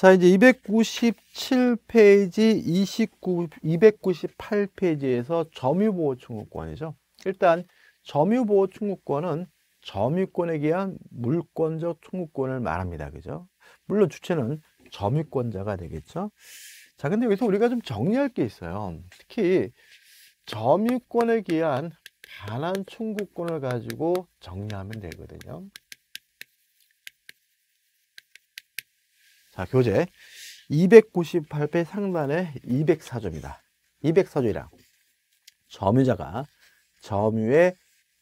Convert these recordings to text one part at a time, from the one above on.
자, 이제 297페이지, 29, 298페이지에서 점유보호 청구권이죠. 일단 점유보호 청구권은 점유권에 의한 물권적 청구권을 말합니다. 그죠? 물론 주체는 점유권자가 되겠죠. 자, 근데 여기서 우리가 좀 정리할 게 있어요. 특히 점유권에 의한 반환 청구권을 가지고 정리하면 되거든요. 자, 교재 298배 상단에 204조입니다. 204조이랑 점유자가 점유의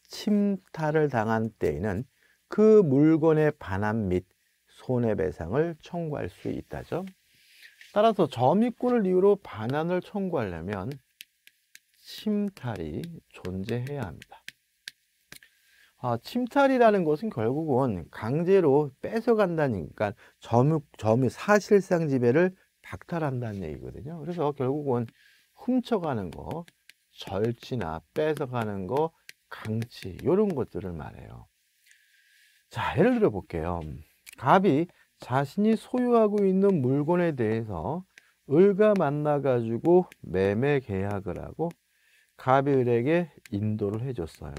침탈을 당한 때에는 그 물건의 반환 및 손해배상을 청구할 수 있다죠. 따라서 점유권을 이유로 반환을 청구하려면 침탈이 존재해야 합니다. 아, 침탈이라는 것은 결국은 강제로 뺏어간다니까 그러니까 점유, 점유 사실상 지배를 박탈한다는 얘기거든요. 그래서 결국은 훔쳐가는 거, 절취나 뺏어가는 거, 강치 이런 것들을 말해요. 자, 예를 들어 볼게요. 갑이 자신이 소유하고 있는 물건에 대해서 을과 만나가지고 매매 계약을 하고 갑이 을에게 인도를 해줬어요.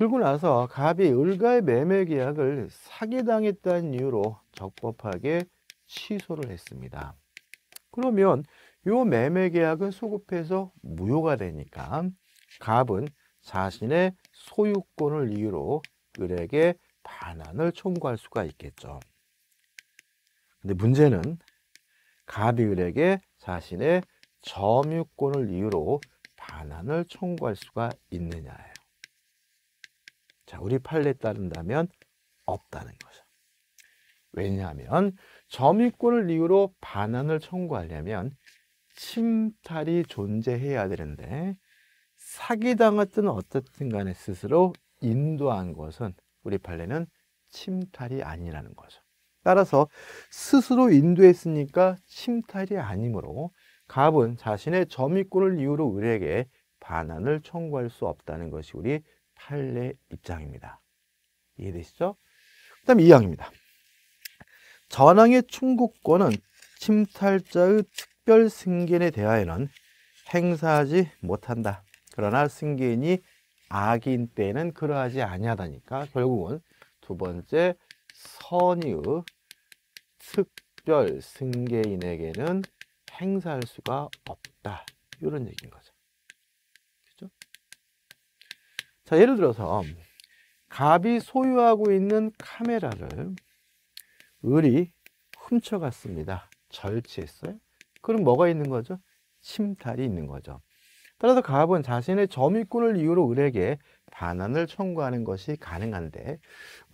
그리고 나서 갑이 을가의 매매 계약을 사기당했다는 이유로 적법하게 취소를 했습니다. 그러면 요 매매 계약은 소급해서 무효가 되니까 갑은 자신의 소유권을 이유로 을에게 반환을 청구할 수가 있겠죠. 근데 문제는 갑이 을에게 자신의 점유권을 이유로 반환을 청구할 수가 있느냐예요. 자, 우리 판례 에 따른다면 없다는 거죠. 왜냐하면 점유권을 이유로 반환을 청구하려면 침탈이 존재해야 되는데 사기당했든 어쨌든 간에 스스로 인도한 것은 우리 판례는 침탈이 아니라는 거죠. 따라서 스스로 인도했으니까 침탈이 아니므로 갑은 자신의 점유권을 이유로 을에게 반환을 청구할 수 없다는 것이 우리 탈례 입장입니다. 이해되시죠? 그 다음 2항입니다. 전항의 충고권은 침탈자의 특별 승계에 대하여는 행사하지 못한다. 그러나 승계인이 악인 때는 그러하지 아니하다니까 결국은 두 번째 선의의 특별 승계인에게는 행사할 수가 없다. 이런 얘기인 거예요. 자, 예를 들어서 갑이 소유하고 있는 카메라를 을이 훔쳐갔습니다. 절취했어요. 그럼 뭐가 있는 거죠? 침탈이 있는 거죠. 따라서 갑은 자신의 점유권을 이유로 을에게 반환을 청구하는 것이 가능한데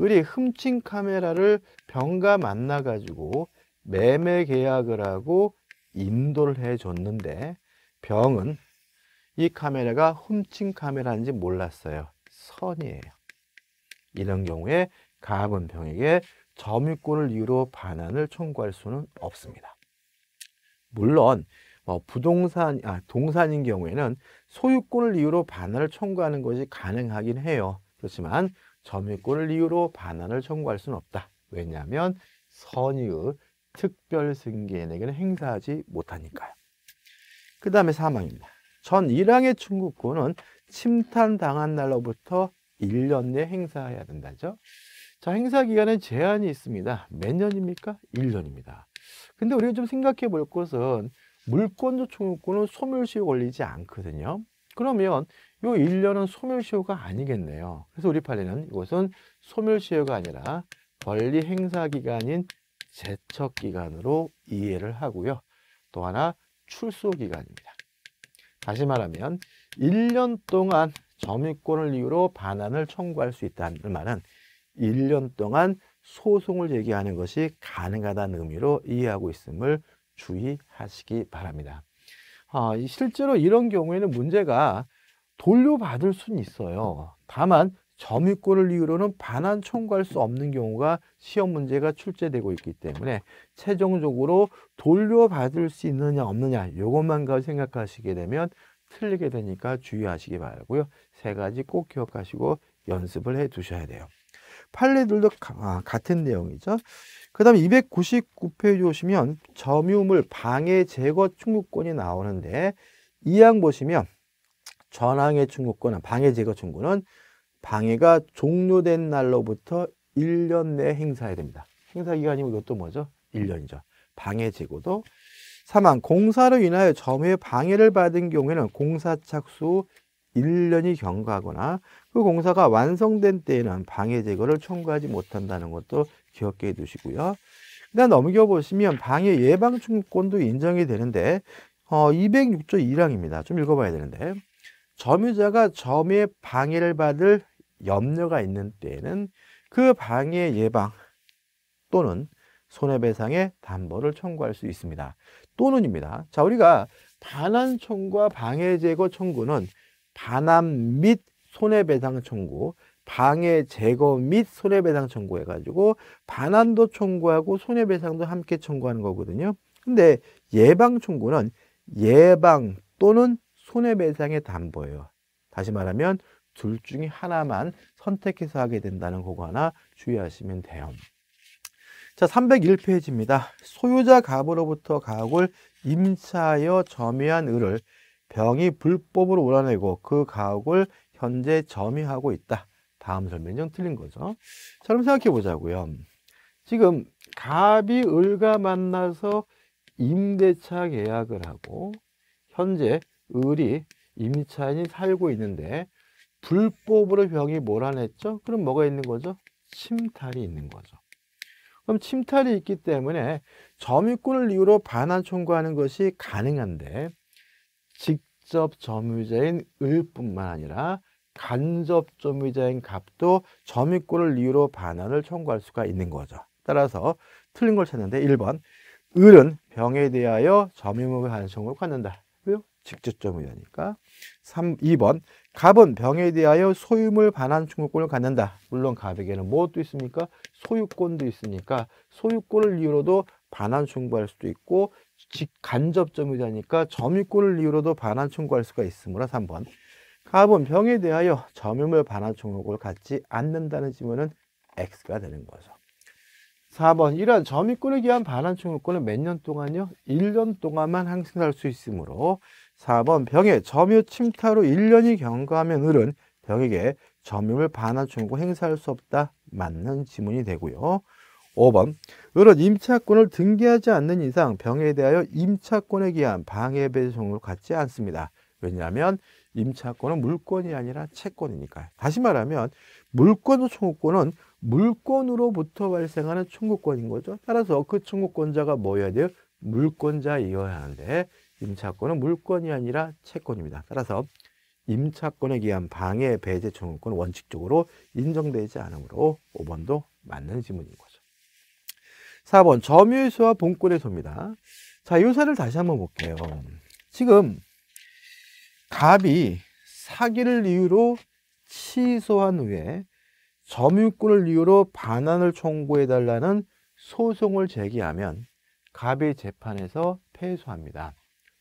을이 훔친 카메라를 병과 만나가지고 매매 계약을 하고 인도를 해줬는데 병은 이 카메라가 훔친 카메라인지 몰랐어요. 선이에요. 이런 경우에 가분병에게 점유권을 이유로 반환을 청구할 수는 없습니다. 물론 뭐 부동산, 아, 동산인 경우에는 소유권을 이유로 반환을 청구하는 것이 가능하긴 해요. 그렇지만 점유권을 이유로 반환을 청구할 수는 없다. 왜냐하면 선의의 그 특별승계인에게는 행사하지 못하니까요. 그 다음에 사망입니다. 전1항의충국권은 침탄당한 날로부터 1년 내 행사해야 된다죠. 자, 행사 기간에 제한이 있습니다. 몇 년입니까? 1년입니다. 근데 우리가 좀 생각해 볼 것은 물권조 청구권은 소멸시효 걸리지 않거든요. 그러면 요 1년은 소멸시효가 아니겠네요. 그래서 우리 판례는 이것은 소멸시효가 아니라 권리 행사 기간인 제척 기간으로 이해를 하고요. 또 하나 출소 기간입니다. 다시 말하면 1년 동안 점유권을 이유로 반환을 청구할 수 있다는 말은 1년 동안 소송을 제기하는 것이 가능하다는 의미로 이해하고 있음을 주의하시기 바랍니다. 아, 실제로 이런 경우에는 문제가 돌려받을 수는 있어요. 다만 점유권을 이유로는 반환 청구할 수 없는 경우가 시험 문제가 출제되고 있기 때문에 최종적으로 돌려받을 수 있느냐 없느냐 이것만 생각하시게 되면 틀리게 되니까 주의하시기 바라고요. 세 가지 꼭 기억하시고 연습을 해 두셔야 돼요. 판례들도 아, 같은 내용이죠. 그 다음에 299페이지 오시면 점유물 방해 제거 충구권이 나오는데 이항 보시면 전항의 충구권은 방해 제거 충구는 방해가 종료된 날로부터 1년 내에 행사해야 됩니다. 행사 기간이고 이것도 뭐죠? 1년이죠. 방해 제고도 3항 공사로 인하여 점유의 방해를 받은 경우에는 공사 착수 1년이 경과하거나 그 공사가 완성된 때에는 방해 제거를 청구하지 못한다는 것도 기억해 두시고요. 그다음 넘겨보시면 방해 예방 청권도 인정이 되는데 어, 206조 1항입니다. 좀 읽어봐야 되는데 점유자가 점유의 방해를 받을 염려가 있는 때에는 그 방해 예방 또는 손해배상의 담보를 청구할 수 있습니다. 또는입니다. 자, 우리가 반환 청구와 방해 제거 청구는 반환 및 손해배상 청구, 방해 제거 및 손해배상 청구해가지고 반환도 청구하고 손해배상도 함께 청구하는 거거든요. 근데 예방 청구는 예방 또는 손해배상의 담보예요. 다시 말하면 둘 중에 하나만 선택해서 하게 된다는 거 하나 주의하시면 돼요. 자, 301페이지입니다. 소유자 갑으로부터 각을 임차하여 점유한 을을 병이 불법으로 몰아내고 그 가옥을 현재 점유하고 있다. 다음 설명은 틀린 거죠. 자, 그럼 생각해 보자고요. 지금 갑이 을과 만나서 임대차 계약을 하고 현재 을이 임차인이 살고 있는데 불법으로 병이 몰아냈죠? 그럼 뭐가 있는 거죠? 침탈이 있는 거죠. 그럼 침탈이 있기 때문에 점유권을 이유로 반환 청구하는 것이 가능한데 직접 점유자인 을뿐만 아니라 간접 점유자인 갑도 점유권을 이유로 반환을 청구할 수가 있는 거죠. 따라서 틀린 걸 찾는데 1번 을은 병에 대하여 점유물을 반환 청구를 받는다. 직접적 의무니까 3, 2번 갑은 병에 대하여 소유물 반환 청구권을 갖는다. 물론 갑에게는 무엇도 있습니까? 소유권도 있으니까 소유권을 이유로도 반환 청구할 수도 있고 직간접 점유자니까 점유권을 이유로도 반환 청구할 수가 있으므로 3번 갑은 병에 대하여 점유물 반환 청구권을 갖지 않는다는 지문은 X가 되는 거죠. 4번 이러한 점유권에 기한 반환 청구권은 몇 년 동안요? 1년 동안만 항생할 수 있으므로 4번 병에 점유 침타로 1년이 경과하면 을은 병에게 점유를 반환청구 행사할 수 없다. 맞는 지문이 되고요. 5번 을은 임차권을 등기하지 않는 이상 병에 대하여 임차권에 기한 방해배송 정도를 갖지 않습니다. 왜냐하면 임차권은 물권이 아니라 채권이니까요. 다시 말하면 물권 청구권은 물권으로부터 발생하는 청구권인 거죠. 따라서 그 청구권자가 뭐여야 돼요? 물권자이어야 하는데 임차권은 물권이 아니라 채권입니다. 따라서 임차권에 기한 방해 배제 청구권은 원칙적으로 인정되지 않으므로 5번도 맞는 지문인 거죠. 4번 점유소와 본권의 소입니다. 자, 요사를 다시 한번 볼게요. 지금 갑이 사기를 이유로 취소한 후에 점유권을 이유로 반환을 청구해 달라는 소송을 제기하면 갑이 재판에서 패소합니다.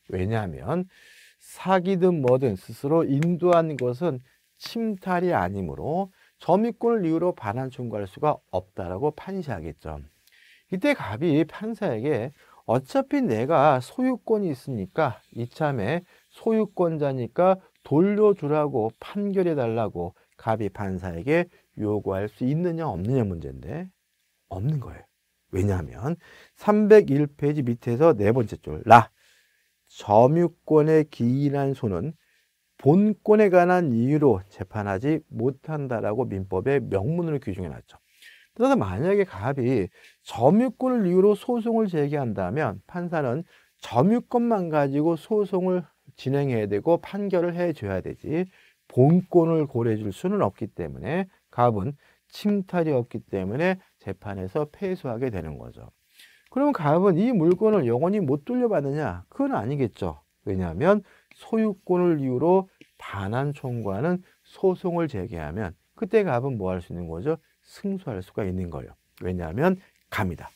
왜냐하면 사기든 뭐든 스스로 인도한 것은 침탈이 아니므로 점유권을 이유로 반환 청구할 수가 없다라고 판시하겠죠. 이때 갑이 판사에게 어차피 내가 소유권이 있으니까 이참에 소유권자니까 돌려주라고 판결해 달라고 갑이 판사에게 요구할 수 있느냐 없느냐 문제인데 없는 거예요. 왜냐하면 301페이지 밑에서 네 번째 줄 라. 점유권에 기인한 소는 본권에 관한 이유로 재판하지 못한다라고 민법의 명문으로 규정해 놨죠. 따라서 만약에 갑이 점유권을 이유로 소송을 제기한다면 판사는 점유권만 가지고 소송을 진행해야 되고 판결을 해줘야 되지 본권을 고려해 줄 수는 없기 때문에 갑은 침탈이 없기 때문에 재판에서 패소하게 되는 거죠. 그러면 갑은 이 물건을 영원히 못 돌려받느냐? 그건 아니겠죠. 왜냐하면 소유권을 이유로 반환 총과는 소송을 제기하면 그때 갑은 뭐 할 수 있는 거죠? 승소할 수가 있는 거예요. 왜냐하면 갑니다.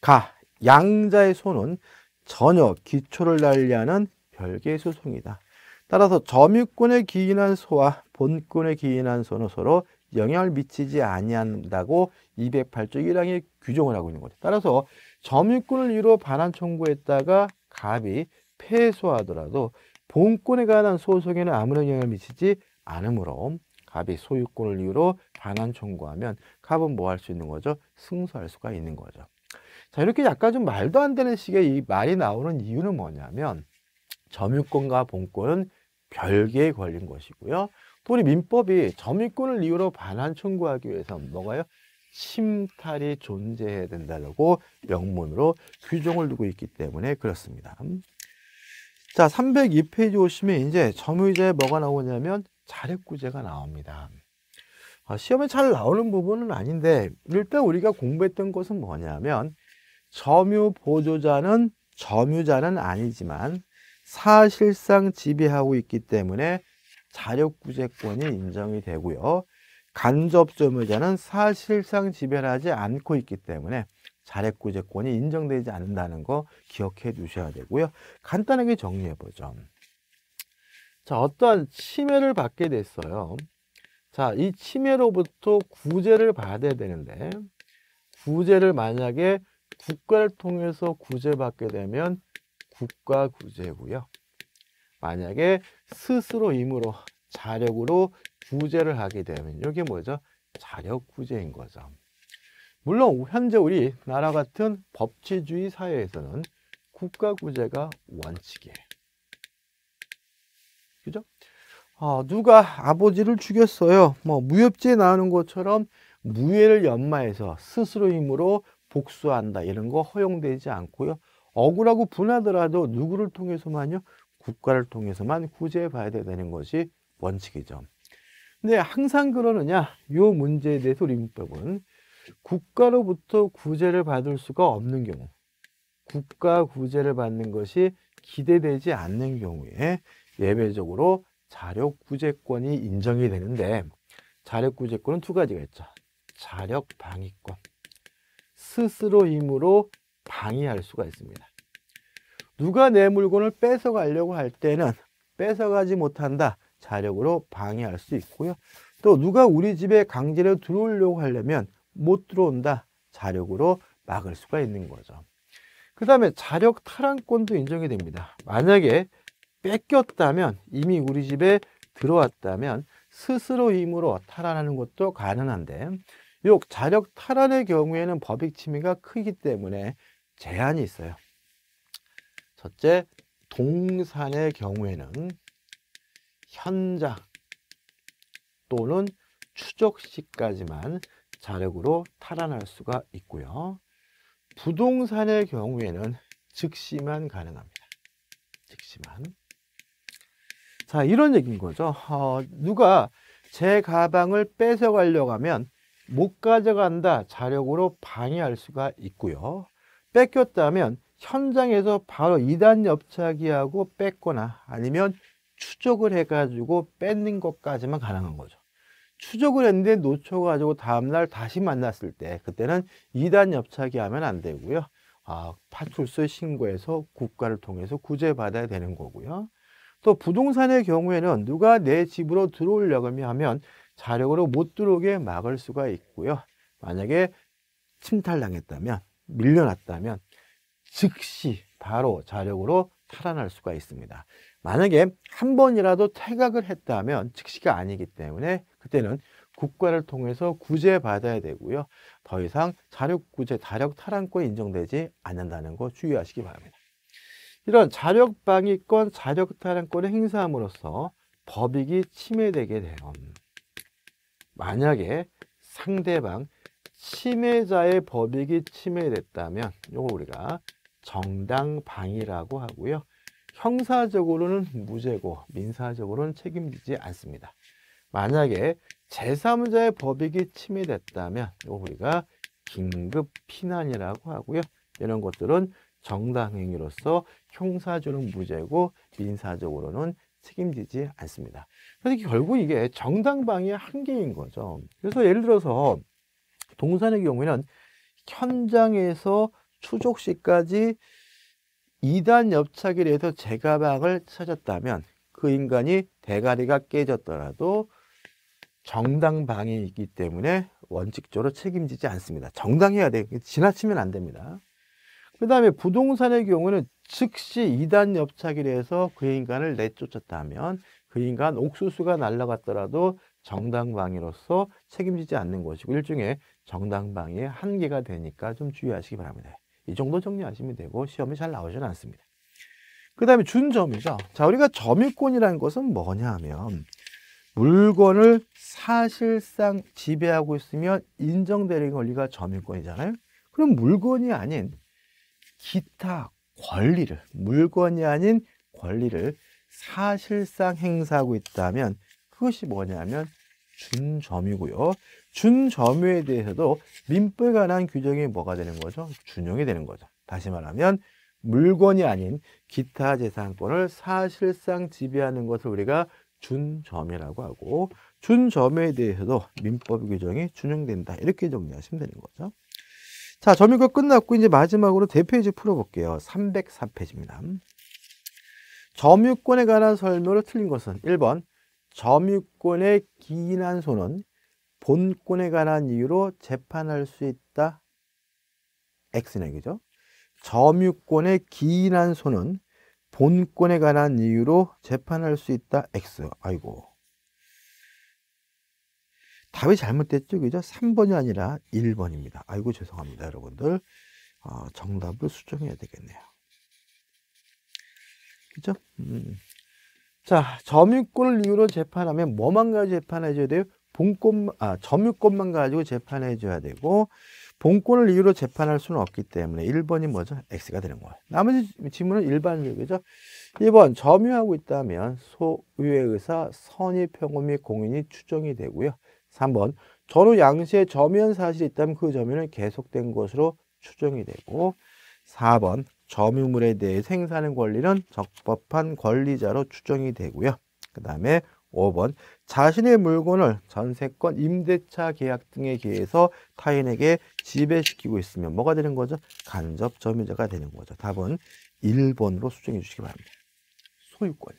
가, 양자의 손은 전혀 기초를 달리하는 별개의 소송이다. 따라서 점유권에 기인한 소와 본권에 기인한 소는 서로 영향을 미치지 아니한다고 208조 1항에 규정을 하고 있는 거죠. 따라서 점유권을 이유로 반환 청구했다가 갑이 패소하더라도 본권에 관한 소송에는 아무런 영향을 미치지 않으므로 갑이 소유권을 이유로 반환 청구하면 갑은 뭐 할 수 있는 거죠? 승소할 수가 있는 거죠. 자 이렇게 약간 좀 말도 안 되는 식의 이 말이 나오는 이유는 뭐냐면 점유권과 본권은 별개의 권리인 것이고요. 또 우리 민법이 점유권을 이유로 반환 청구하기 위해서 뭐가요? 침탈이 존재해야 된다라고 명문으로 규정을 두고 있기 때문에 그렇습니다. 자, 302페이지 오시면 이제 점유자에 뭐가 나오냐면 자력구제가 나옵니다. 아, 시험에 잘 나오는 부분은 아닌데 일단 우리가 공부했던 것은 뭐냐면 점유 보조자는 점유자는 아니지만 사실상 지배하고 있기 때문에 자력구제권이 인정이 되고요. 간접점유자는 사실상 지배하지 않고 있기 때문에 자력구제권이 인정되지 않는다는 거 기억해 주셔야 되고요. 간단하게 정리해 보죠. 자, 어떠한 침해를 받게 됐어요. 자, 이 침해로부터 구제를 받아야 되는데 구제를 만약에 국가를 통해서 구제받게 되면 국가구제고요. 만약에 스스로 임으로 자력으로 구제를 하게 되면 이게 뭐죠? 자력구제인 거죠. 물론 현재 우리 나라 같은 법치주의 사회에서는 국가구제가 원칙이에요. 그죠? 어, 누가 아버지를 죽였어요. 뭐 무협지에 나오는 것처럼 무예를 연마해서 스스로 힘으로 복수한다 이런 거 허용되지 않고요. 억울하고 분하더라도 누구를 통해서만요? 국가를 통해서만 구제해 봐야 되는 것이 원칙이죠. 근데 네, 항상 그러느냐? 이 문제에 대해서 우리 민법은 국가로부터 구제를 받을 수가 없는 경우, 국가 구제를 받는 것이 기대되지 않는 경우에 예외적으로 자력 구제권이 인정이 되는데 자력 구제권은 두 가지가 있죠. 자력 방위권. 스스로 임으로 방해할 수가 있습니다. 누가 내 물건을 뺏어가려고 할 때는 뺏어가지 못한다. 자력으로 방해할 수 있고요. 또 누가 우리 집에 강제로 들어오려고 하려면 못 들어온다. 자력으로 막을 수가 있는 거죠. 그 다음에 자력 탈환권도 인정이 됩니다. 만약에 뺏겼다면 이미 우리 집에 들어왔다면 스스로 힘으로 탈환하는 것도 가능한데 요 자력 탈환의 경우에는 법익 침해가 크기 때문에 제한이 있어요. 첫째, 동산의 경우에는 현자 또는 추적시까지만 자력으로 탈환할 수가 있고요. 부동산의 경우에는 즉시만 가능합니다. 즉시만. 자, 이런 얘기인 거죠. 어, 누가 제 가방을 뺏어가려고 하면 못 가져간다 자력으로 방해할 수가 있고요. 뺏겼다면 현장에서 바로 이단 옆차기하고 뺏거나 아니면 추적을 해가지고 뺏는 것까지만 가능한 거죠. 추적을 했는데 놓쳐가지고 다음날 다시 만났을 때 그때는 이단 엽차기 하면 안 되고요. 아, 파출소 신고해서 국가를 통해서 구제받아야 되는 거고요. 또 부동산의 경우에는 누가 내 집으로 들어오려고 하면 자력으로 못 들어오게 막을 수가 있고요. 만약에 침탈당했다면 밀려났다면 즉시 바로 자력으로 탈환할 수가 있습니다. 만약에 한 번이라도 퇴각을 했다면 즉시가 아니기 때문에 그때는 국가를 통해서 구제받아야 되고요. 더 이상 자력구제, 자력탈랑권 인정되지 않는다는 거 주의하시기 바랍니다. 이런 자력방위권, 자력탈랑권을 행사함으로써 법익이 침해되게 되요 만약에 상대방 침해자의 법익이 침해됐다면 이걸 우리가 정당방위라고 하고요. 형사적으로는 무죄고 민사적으로는 책임지지 않습니다. 만약에 제3자의 법익이 침해됐다면 우리가 긴급 피난이라고 하고요. 이런 것들은 정당행위로서 형사적으로는 무죄고 민사적으로는 책임지지 않습니다. 그래서 결국 이게 정당방위의 한계인 거죠. 그래서 예를 들어서 동산의 경우에는 현장에서 추적 시까지 이단 옆차기를 서제 가방을 찾았다면 그 인간이 대가리가 깨졌더라도 정당 방해이기 때문에 원칙적으로 책임지지 않습니다. 정당해야 돼. 지나치면 안 됩니다. 그 다음에 부동산의 경우는 즉시 이단 옆차기를 서그 인간을 내쫓았다면 그 인간 옥수수가 날라갔더라도 정당방위로서 책임지지 않는 것이고 일종의 정당방위의 한계가 되니까 좀 주의하시기 바랍니다. 이 정도 정리하시면 되고 시험이 잘 나오지는 않습니다. 그 다음에 준점이죠. 자, 우리가 점유권이라는 것은 뭐냐 하면 물건을 사실상 지배하고 있으면 인정되는 권리가 점유권이잖아요. 그럼 물건이 아닌 기타 권리를, 물건이 아닌 권리를 사실상 행사하고 있다면 그것이 뭐냐면 준점이고요. 준점유에 대해서도 민법에 관한 규정이 뭐가 되는 거죠? 준용이 되는 거죠. 다시 말하면 물건이 아닌 기타 재산권을 사실상 지배하는 것을 우리가 준점유라고 하고 준점유에 대해서도 민법 규정이 준용된다. 이렇게 정리하시면 되는 거죠. 자, 점유가 끝났고 이제 마지막으로 대페이지 풀어볼게요. 304페이지입니다. 점유권에 관한 설명으로 틀린 것은 1번 점유권에 기인한 손은 본권에 관한 이유로 재판할 수 있다. X네, 그죠? 점유권에 기인한 소는 본권에 관한 이유로 재판할 수 있다. X. 아이고. 답이 잘못됐죠. 그죠? 3번이 아니라 1번입니다. 아이고 죄송합니다. 여러분들 어, 정답을 수정해야 되겠네요. 그죠? 음. 자 점유권을 이유로 재판하면 뭐만 가지고 재판해줘야 돼요? 본권, 아, 점유권만 가지고 재판해 줘야 되고, 본권을 이유로 재판할 수는 없기 때문에 1번이 뭐죠? X가 되는 거예요. 나머지 질문은 일반 적이죠. 1번 점유하고 있다면 소유에 의사 선입 평고 및 공인이 추정이 되고요. 3번 전후 양시에 점유한 사실이 있다면 그 점유는 계속된 것으로 추정이 되고 4번 점유물에 대해 생산의 권리는 적법한 권리자로 추정이 되고요. 그 다음에 5번 자신의 물건을 전세권, 임대차 계약 등에 기해서 타인에게 지배시키고 있으면 뭐가 되는 거죠? 간접 점유자가 되는 거죠. 답은 1번으로 수정해 주시기 바랍니다. 소유권.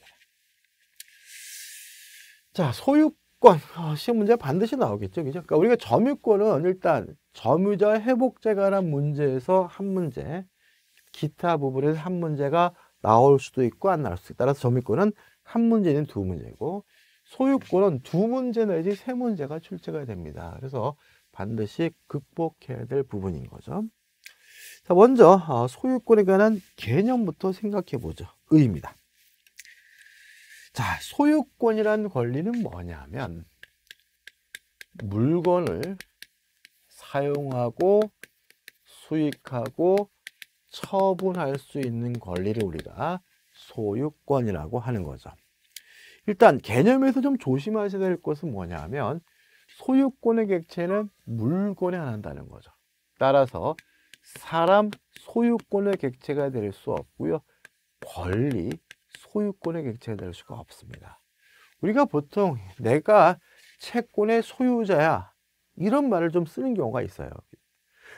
자, 소유권. 아, 시험 문제 반드시 나오겠죠. 그죠? 그러니까 우리가 점유권은 일단 점유자 회복제 관한 문제에서 한 문제, 기타 부분에서 한 문제가 나올 수도 있고 안 나올 수도 있고 따라서 점유권은 한 문제는 두 문제고 소유권은 두 문제 내지 세 문제가 출제가 됩니다. 그래서 반드시 극복해야 될 부분인 거죠. 자, 먼저 어, 소유권에 관한 개념부터 생각해 보죠. 의입니다. 자, 소유권이란 권리는 뭐냐면 물건을 사용하고 수익하고 처분할 수 있는 권리를 우리가 소유권이라고 하는 거죠. 일단 개념에서 좀 조심하셔야 될 것은 뭐냐면 소유권의 객체는 물건에 한한다는 거죠. 따라서 사람 소유권의 객체가 될 수 없고요. 권리 소유권의 객체가 될 수가 없습니다. 우리가 보통 내가 채권의 소유자야 이런 말을 좀 쓰는 경우가 있어요.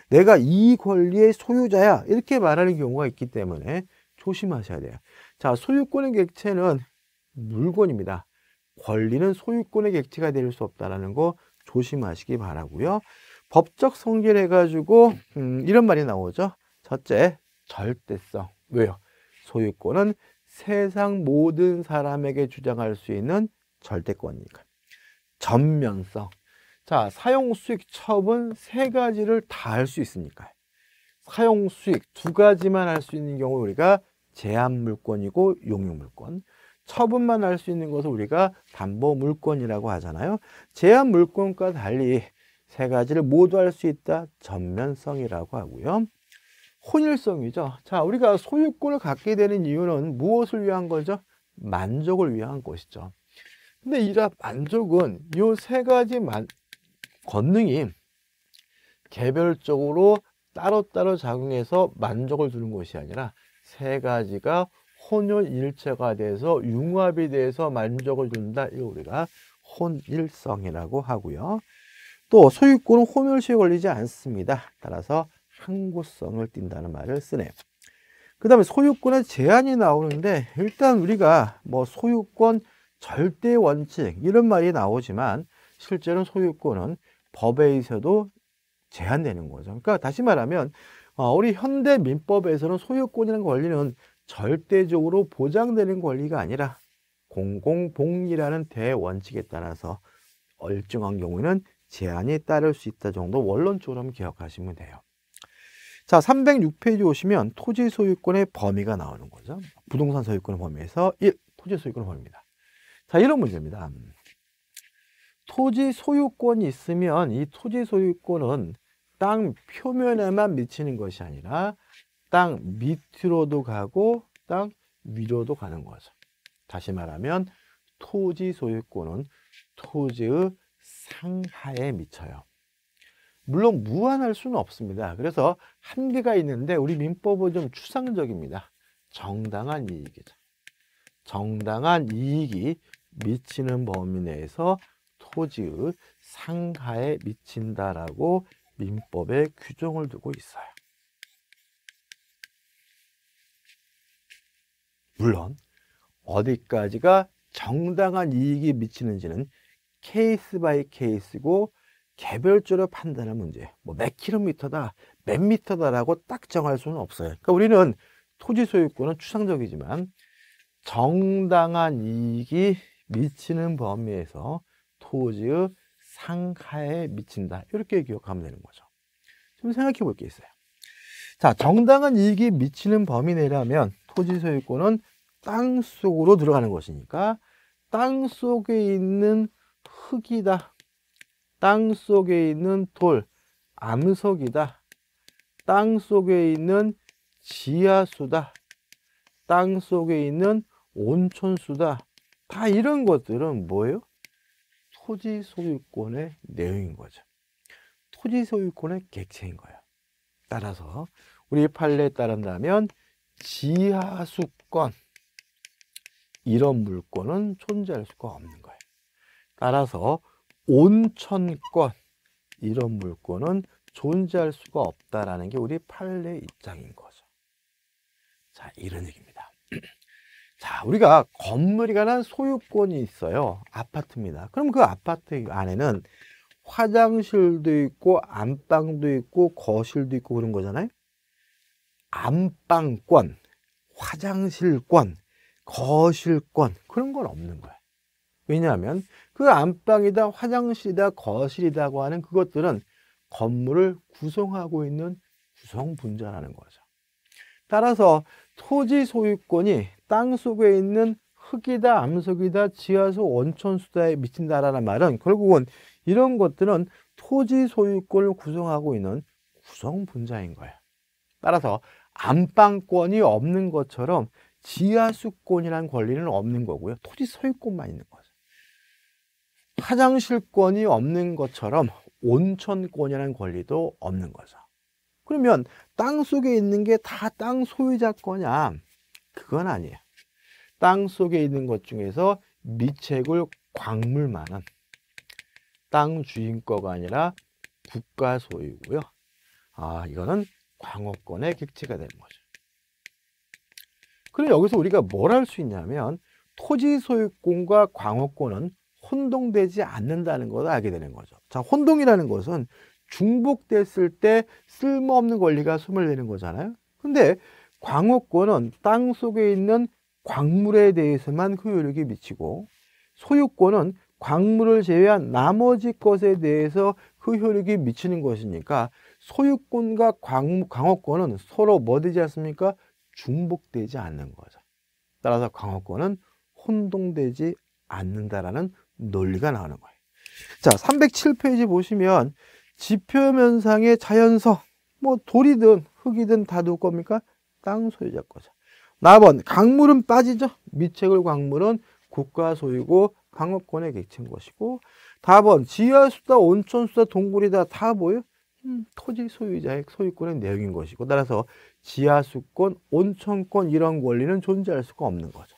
내가 이 권리의 소유자야 이렇게 말하는 경우가 있기 때문에 조심하셔야 돼요. 자, 소유권의 객체는 물건입니다. 권리는 소유권의 객체가 될 수 없다라는 거 조심하시기 바라고요. 법적 성질 해가지고 음, 이런 말이 나오죠. 첫째, 절대성. 왜요? 소유권은 세상 모든 사람에게 주장할 수 있는 절대권이니까. 전면성. 자, 사용 수익 처분 세 가지를 다 할 수 있으니까. 사용 수익 두 가지만 할 수 있는 경우 우리가 제한 물권이고 용역 물권. 처분만 할 수 있는 것을 우리가 담보 물권이라고 하잖아요. 제한 물권과 달리 세 가지를 모두 할 수 있다. 전면성이라고 하고요. 혼일성이죠. 자, 우리가 소유권을 갖게 되는 이유는 무엇을 위한 거죠? 만족을 위한 것이죠. 근데 이라 만족은 이 세 가지 만, 권능이 개별적으로 따로따로 작용해서 만족을 주는 것이 아니라 세 가지가 혼연일체가 돼서 융합이 돼서 만족을 준다. 이거 우리가 혼일성이라고 하고요. 또 소유권은 혼혈시에 걸리지 않습니다. 따라서 항구성을 띈다는 말을 쓰네요. 그 다음에 소유권의 제한이 나오는데 일단 우리가 뭐 소유권 절대 원칙 이런 말이 나오지만 실제로는 소유권은 법에 있어도 제한되는 거죠. 그러니까 다시 말하면 어, 우리 현대 민법에서는 소유권이라는 권리는 절대적으로 보장되는 권리가 아니라 공공복리라는 대원칙에 따라서 얼증한 경우에는 제한이 따를 수 있다 정도 원론처럼 적 기억하시면 돼요. 자, 306페이지 오시면 토지 소유권의 범위가 나오는 거죠. 부동산 소유권 범위에서 1. 토지 소유권 범위입니다. 자, 이런 문제입니다. 토지 소유권이 있으면 이 토지 소유권은 땅 표면에만 미치는 것이 아니라 땅 밑으로도 가고 땅 위로도 가는 거죠. 다시 말하면 토지 소유권은 토지의 상하에 미쳐요. 물론 무한할 수는 없습니다. 그래서 한계가 있는데 우리 민법은 좀 추상적입니다. 정당한 이익이죠. 정당한 이익이 미치는 범위 내에서 토지의 상하에 미친다라고 민법에 규정을 두고 있어요. 물론 어디까지가 정당한 이익이 미치는지는 케이스 바이 케이스고 개별적으로 판단할 문제 뭐몇 킬로미터다 몇 미터다라고 딱 정할 수는 없어요 그러니까 우리는 토지 소유권은 추상적이지만 정당한 이익이 미치는 범위에서 토지의 상하에 미친다 이렇게 기억하면 되는 거죠 좀 생각해 볼 게 있어요 자 정당한 이익이 미치는 범위 내라면 토지 소유권은 땅 속으로 들어가는 것이니까 땅 속에 있는 흙이다. 땅 속에 있는 돌, 암석이다. 땅 속에 있는 지하수다. 땅 속에 있는 온천수다. 다 이런 것들은 뭐예요? 토지 소유권의 내용인 거죠. 토지 소유권의 객체인 거예요. 따라서 우리 판례에 따른다면 지하수권 이런 물권은 존재할 수가 없는 거예요. 따라서 온천권 이런 물권은 존재할 수가 없다라는 게 우리 판례 입장인 거죠. 자, 이런 얘기입니다. 자, 우리가 건물이가한 소유권이 있어요. 아파트입니다. 그럼 그 아파트 안에는 화장실도 있고 안방도 있고 거실도 있고 그런 거잖아요. 안방권, 화장실권 거실권 그런 건 없는 거야. 왜냐하면 그 안방이다 화장실이다 거실이다고 하는 그것들은 건물을 구성하고 있는 구성 분자라는 거죠. 따라서 토지 소유권이 땅 속에 있는 흙이다 암석이다 지하수 원천수다에 미친다라는 말은 결국은 이런 것들은 토지 소유권을 구성하고 있는 구성 분자인 거예요. 따라서 안방권이 없는 것처럼 지하수권이라는 권리는 없는 거고요. 토지 소유권만 있는 거죠. 화장실권이 없는 것처럼 온천권이라는 권리도 없는 거죠. 그러면 땅 속에 있는 게 다 땅 소유자 거냐? 그건 아니에요. 땅 속에 있는 것 중에서 미채굴 광물만은 땅 주인 거가 아니라 국가 소유고요. 아, 이거는 광업권의 객체가 되는 거죠. 그럼 여기서 우리가 뭘 할 수 있냐면 토지 소유권과 광업권은 혼동되지 않는다는 것을 알게 되는 거죠. 자, 혼동이라는 것은 중복됐을 때 쓸모없는 권리가 소멸되는 거잖아요. 근데 광업권은땅 속에 있는 광물에 대해서만 효력이 미치고 소유권은 광물을 제외한 나머지 것에 대해서 그 효력이 미치는 것이니까 소유권과 광, 광호권은 서로 뭐되지 않습니까? 중복되지 않는 거죠. 따라서 광어권은 혼동되지 않는다라는 논리가 나오는 거예요. 자, 307페이지 보시면 지표면상의 자연성, 뭐 돌이든 흙이든 다 누구 겁니까? 땅 소유자 거죠. 나번 강물은 빠지죠. 미채굴 광물은 국가 소유고 강업권에 객친 것이고 다번 지하수다 온천수다 동굴이다 다 뭐예요? 음, 토지 소유자의 소유권의 내용인 것이고 따라서 지하수권, 온천권 이런 권리는 존재할 수가 없는 거죠.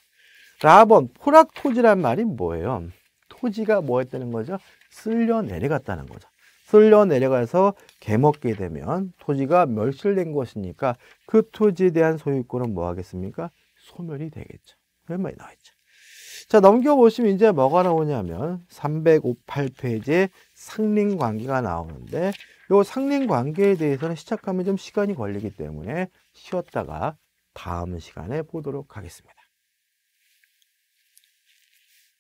4번 포락토지란 말이 뭐예요? 토지가 뭐였다는 거죠? 쓸려 내려갔다는 거죠. 쓸려 내려가서 개먹게 되면 토지가 멸실된 것이니까 그 토지에 대한 소유권은 뭐 하겠습니까? 소멸이 되겠죠. 그런 말이 나와있죠. 자 넘겨보시면 이제 뭐가 나오냐면 358페이지에 상린관계가 나오는데 요 상냉 관계에 대해서는 시작하면 좀 시간이 걸리기 때문에 쉬었다가 다음 시간에 보도록 하겠습니다.